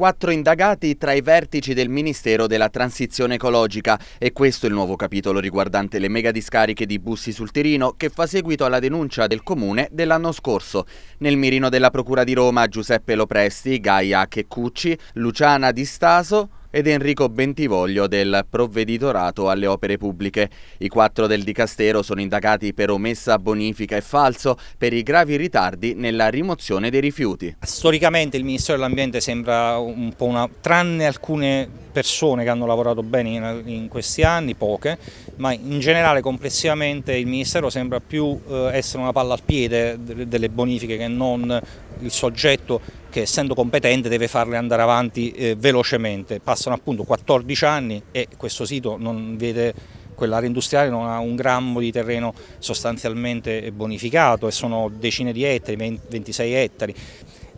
quattro indagati tra i vertici del Ministero della Transizione Ecologica e questo è il nuovo capitolo riguardante le mega discariche di Bussi sul Tirino che fa seguito alla denuncia del Comune dell'anno scorso. Nel mirino della Procura di Roma Giuseppe Lopresti, Gaia Checcucci, Luciana Di Staso, ed Enrico Bentivoglio del provveditorato alle opere pubbliche. I quattro del Dicastero sono indagati per omessa bonifica e falso per i gravi ritardi nella rimozione dei rifiuti. Storicamente il Ministero dell'Ambiente sembra un po' una... tranne alcune persone che hanno lavorato bene in, questi anni, poche, ma in generale complessivamente il Ministero sembra più eh, essere una palla al piede delle bonifiche che non il soggetto che essendo competente deve farle andare avanti eh, velocemente. Passano appunto 14 anni e questo sito non vede quell'area industriale non ha un grammo di terreno sostanzialmente eh, bonificato e sono decine di ettari, 26 ettari.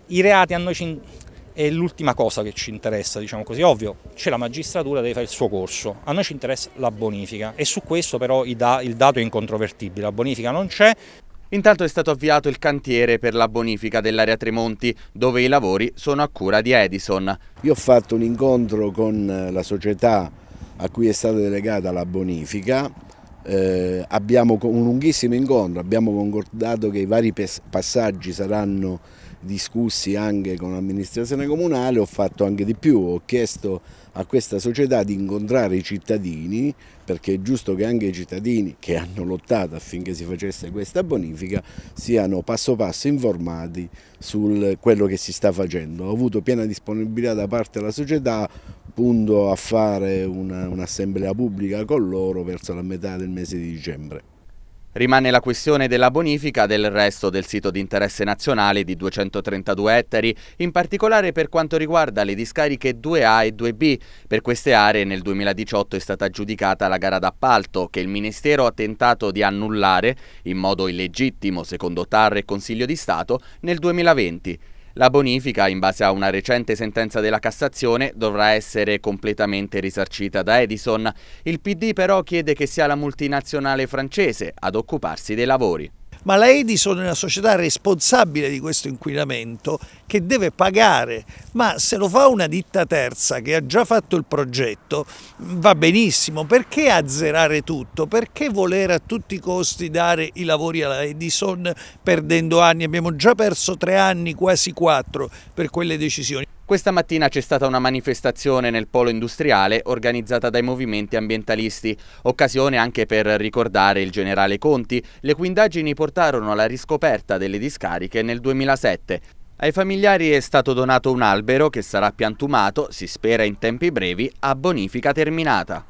I reati a noi ci, è l'ultima cosa che ci interessa, diciamo così, ovvio, c'è la magistratura, deve fare il suo corso, a noi ci interessa la bonifica e su questo però il dato è incontrovertibile, la bonifica non c'è, Intanto è stato avviato il cantiere per la bonifica dell'area Tremonti, dove i lavori sono a cura di Edison. Io ho fatto un incontro con eh, la società a cui è stata delegata la bonifica, eh, abbiamo un lunghissimo incontro, abbiamo concordato che i vari passaggi saranno discussi anche con l'amministrazione comunale, ho fatto anche di più, ho chiesto a questa società di incontrare i cittadini, perché è giusto che anche i cittadini che hanno lottato affinché si facesse questa bonifica siano passo passo informati su quello che si sta facendo. Ho avuto piena disponibilità da parte della società, punto a fare un'assemblea un pubblica con loro verso la metà del mese di dicembre. Rimane la questione della bonifica del resto del sito di interesse nazionale di 232 ettari, in particolare per quanto riguarda le discariche 2A e 2B. Per queste aree nel 2018 è stata giudicata la gara d'appalto che il Ministero ha tentato di annullare, in modo illegittimo secondo TAR e Consiglio di Stato, nel 2020. La bonifica, in base a una recente sentenza della Cassazione, dovrà essere completamente risarcita da Edison. Il PD però chiede che sia la multinazionale francese ad occuparsi dei lavori ma la Edison è una società responsabile di questo inquinamento che deve pagare, ma se lo fa una ditta terza che ha già fatto il progetto va benissimo, perché azzerare tutto? Perché volere a tutti i costi dare i lavori alla Edison perdendo anni? Abbiamo già perso tre anni, quasi quattro, per quelle decisioni. Questa mattina c'è stata una manifestazione nel polo industriale organizzata dai movimenti ambientalisti, occasione anche per ricordare il generale Conti, le cui indagini portarono alla riscoperta delle discariche nel 2007. Ai familiari è stato donato un albero che sarà piantumato, si spera in tempi brevi, a bonifica terminata.